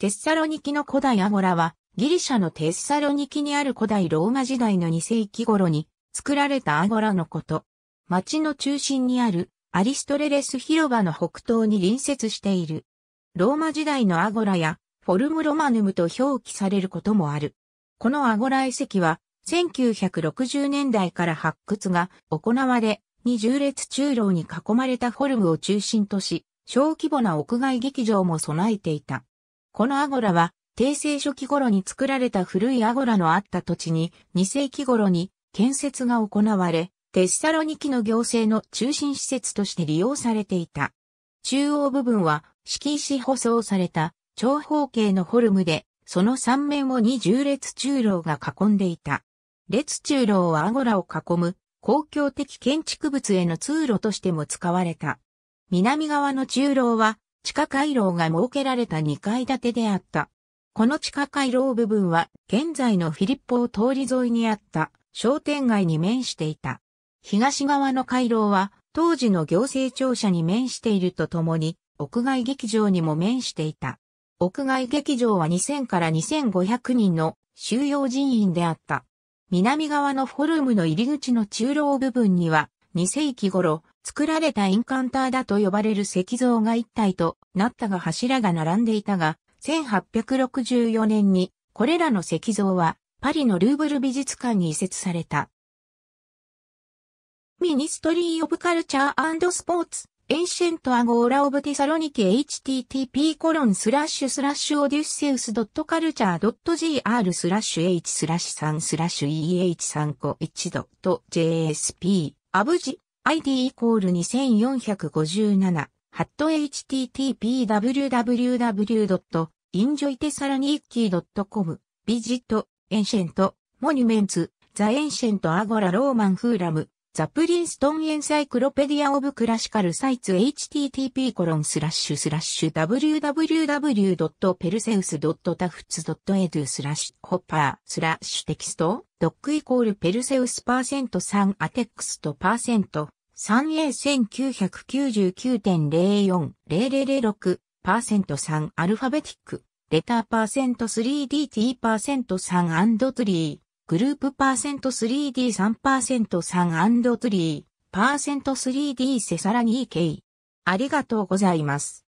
テッサロニキの古代アゴラは、ギリシャのテッサロニキにある古代ローマ時代の2世紀頃に作られたアゴラのこと。町の中心にあるアリストレレス広場の北東に隣接している。ローマ時代のアゴラやフォルムロマヌムと表記されることもある。このアゴラ遺跡は1960年代から発掘が行われ、二重列中楼に囲まれたフォルムを中心とし、小規模な屋外劇場も備えていた。このアゴラは、帝政初期頃に作られた古いアゴラのあった土地に、2世紀頃に建設が行われ、テッサロニキの行政の中心施設として利用されていた。中央部分は、敷石舗装された長方形のフォルムで、その3面を20列中楼が囲んでいた。列中楼はアゴラを囲む公共的建築物への通路としても使われた。南側の中楼は地下回廊が設けられた2階建てであった。この地下回廊部分は現在のフィリッポを通り沿いにあった商店街に面していた。東側の回廊は当時の行政庁舎に面しているとともに屋外劇場にも面していた。屋外劇場は2000から2500人の収容人員であった。南側のフォルムの入り口の中廊部分には2世紀頃作られたインカンターだと呼ばれる石像が一体となったが柱が並んでいたが、1864年にこれらの石像はパリのルーブル美術館に移設された。ミニストリー・オブ・カルチャー・スポーツ、エンシェント・アゴーラ・オブ・ティサロニキ http コロンスラッシュスラッシュオデュッセウスドットカルチャードット .gr スラッシュ h スラッシュ3スラッシュ eh3 個1ドット jsp アブジ ID イコール2457、ハット http://www.injoytesaloniki.com、ビジット、エンシェント、モニュメンツ、ザ・エンシェント・アゴラ・ローマン・フーラム、ザ・プリンストン・エンサイクロペディア・オブ・クラシカル・サイツ http コロンスラッシュスラッシュ w w w p e r s e u s t a f t s e d u スラッシュホッパースラッシュテキストドックイコールペルセウスパーセント3アテックスとパーセント 3A1999.040006 パーセント3アルファベティックレターパーセント 3DT パーセント3トリーグループパーセント 3D3 パーセント3トリーパーセント 3D セサラ 2K ありがとうございます。